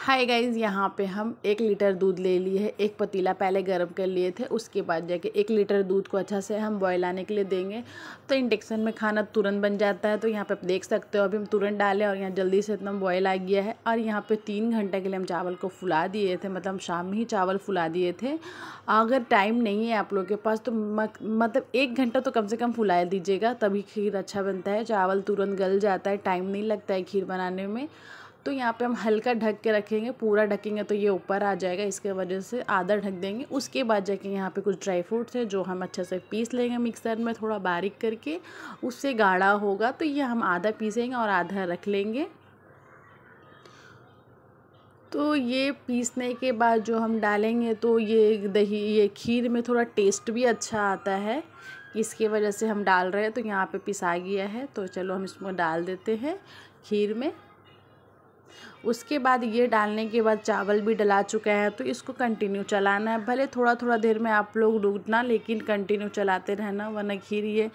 hi guys यहाँ पे हम एक लीटर दूध ले लिए है एक पतीला पहले गर्म कर लिए थे उसके बाद जाके एक लीटर दूध को अच्छा से हम बॉयल आने के लिए देंगे तो इंडक्शन में खाना तुरंत बन जाता है तो यहाँ पे आप देख सकते हो अभी हम तुरंत डालें और यहाँ जल्दी से इतना बॉयल आ गया है और यहाँ पे तीन घंटे के लिए हम चावल को फुला दिए थे मतलब शाम ही चावल फुला दिए थे अगर टाइम नहीं है आप लोग के पास तो मतलब एक घंटा तो कम से कम फुला दीजिएगा तभी खीर अच्छा बनता है चावल तुरंत गल जाता है टाइम नहीं लगता है खीर बनाने में तो यहाँ पे हम हल्का ढक के रखेंगे पूरा ढकेंगे तो ये ऊपर आ जाएगा इसके वजह से आधा ढक देंगे उसके बाद जाके यहाँ पे कुछ ड्राई फ्रूट्स है जो हम अच्छे से पीस लेंगे मिक्सर में थोड़ा बारीक करके उससे गाढ़ा होगा तो ये हम आधा पीसेंगे और आधा रख लेंगे तो ये पीसने के बाद जो हम डालेंगे तो ये दही ये खीर में थोड़ा टेस्ट भी अच्छा आता है इसके वजह से हम डाल रहे हैं तो यहाँ पे पिसा गया है तो चलो हम इसमें डाल देते हैं खीर में उसके बाद ये डालने के बाद चावल भी डला चुका है तो इसको कंटिन्यू चलाना है भले थोड़ा थोड़ा देर में आप लोग डूबना लेकिन कंटिन्यू चलाते रहना वरना खीर ये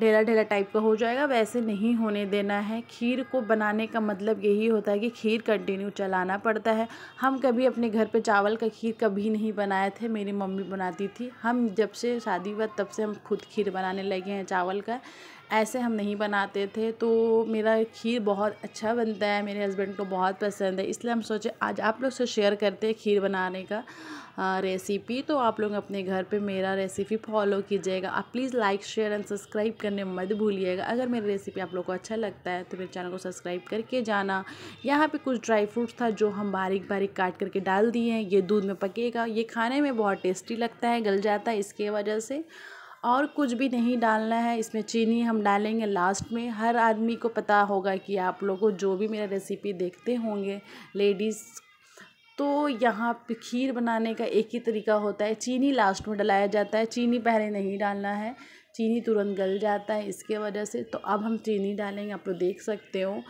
ढेला ढेला टाइप का हो जाएगा वैसे नहीं होने देना है खीर को बनाने का मतलब यही होता है कि खीर कंटिन्यू चलाना पड़ता है हम कभी अपने घर पे चावल का खीर कभी नहीं बनाए थे मेरी मम्मी बनाती थी हम जब से शादी हुआ तब से हम खुद खीर बनाने लगे हैं चावल का ऐसे हम नहीं बनाते थे तो मेरा खीर बहुत अच्छा बनता है मेरे हस्बैंड को बहुत पसंद है इसलिए हम सोचे आज आप लोग से शेयर करते हैं खीर बनाने का रेसिपी तो आप लोग अपने घर पे मेरा रेसिपी फॉलो कीजिएगा आप please like share and subscribe करने मत भूलिएगा अगर मेरी रेसिपी आप लोग को अच्छा लगता है तो मेरे चैनल को सब्सक्राइब करके जाना यहाँ पे कुछ ड्राई फ्रूट्स था जो हम बारीक बारीक काट करके डाल दिए हैं ये दूध में पकेगा ये खाने में बहुत टेस्टी लगता है गल जाता है इसके वजह से और कुछ भी नहीं डालना है इसमें चीनी हम डालेंगे लास्ट में हर आदमी को पता होगा कि आप लोगों जो भी मेरा रेसिपी देखते होंगे लेडीज़ तो यहाँ पे खीर बनाने का एक ही तरीका होता है चीनी लास्ट में डलाया जाता है चीनी पहले नहीं डालना है चीनी तुरंत गल जाता है इसके वजह से तो अब हम चीनी डालेंगे आप लोग देख सकते हो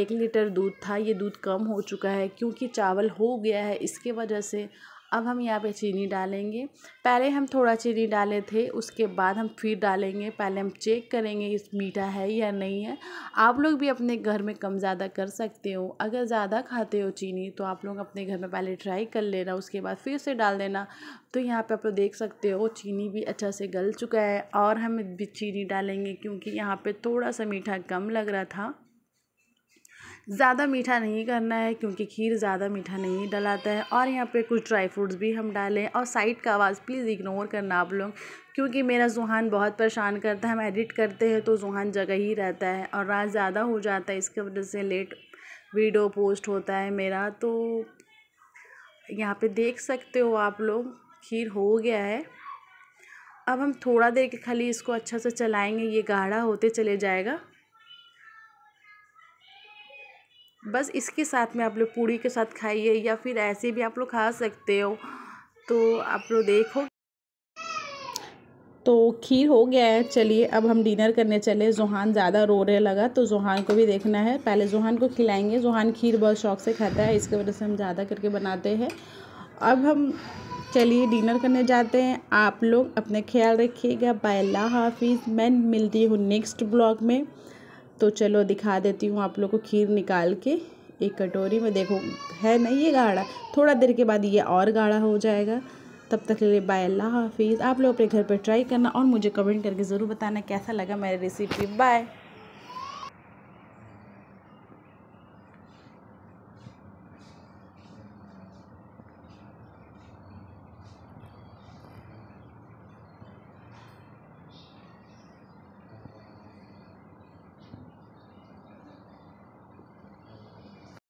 एक लीटर दूध था ये दूध कम हो चुका है क्योंकि चावल हो गया है इसके वजह से अब हम यहाँ पे चीनी डालेंगे पहले हम थोड़ा चीनी डाले थे उसके बाद हम फिर डालेंगे पहले हम चेक करेंगे इस मीठा है या नहीं है आप लोग भी अपने घर में कम ज़्यादा कर सकते हो अगर ज़्यादा खाते हो चीनी तो आप लोग अपने घर में पहले ट्राई कर लेना उसके बाद फिर से डाल देना तो यहाँ पे आप लोग देख सकते हो चीनी भी अच्छा से गल चुका है और हम भी चीनी डालेंगे क्योंकि यहाँ पर थोड़ा सा मीठा कम लग रहा था ज़्यादा मीठा नहीं करना है क्योंकि खीर ज़्यादा मीठा नहीं डलाता है और यहाँ पे कुछ ड्राई फ्रूट्स भी हम डालें और साइड का आवाज़ प्लीज़ इग्नोर करना आप लोग क्योंकि मेरा जुहान बहुत परेशान करता है हम एडिट करते हैं तो जुहान जगह ही रहता है और रात ज़्यादा हो जाता है इसके वजह से लेट वीडियो पोस्ट होता है मेरा तो यहाँ पर देख सकते हो आप लोग खीर हो गया है अब हम थोड़ा देर के खाली इसको अच्छा से चलाएंगे ये गाढ़ा होते चले जाएगा बस इसके साथ में आप लोग पूड़ी के साथ खाइए या फिर ऐसे भी आप लोग खा सकते हो तो आप लोग देखो तो खीर हो गया है चलिए अब हम डिनर करने चले जुहान ज़्यादा रो रहे लगा तो जुहान को भी देखना है पहले जुहान को खिलाएंगे जुहान खीर बहुत शौक से खाता है इसके वजह से हम ज़्यादा करके बनाते हैं अब हम चलिए डिनर करने जाते हैं आप लोग अपने ख्याल रखिएगा बाय हाफिज़ मैं मिलती हूँ नेक्स्ट ब्लॉग में तो चलो दिखा देती हूँ आप लोग को खीर निकाल के एक कटोरी में देखो है नहीं ये गाढ़ा थोड़ा देर के बाद ये और गाढ़ा हो जाएगा तब तक के लिए बाय अल्लाह हाफिज़ आप लोग अपने घर पर ट्राई करना और मुझे कमेंट करके ज़रूर बताना कैसा लगा मेरी रेसिपी बाय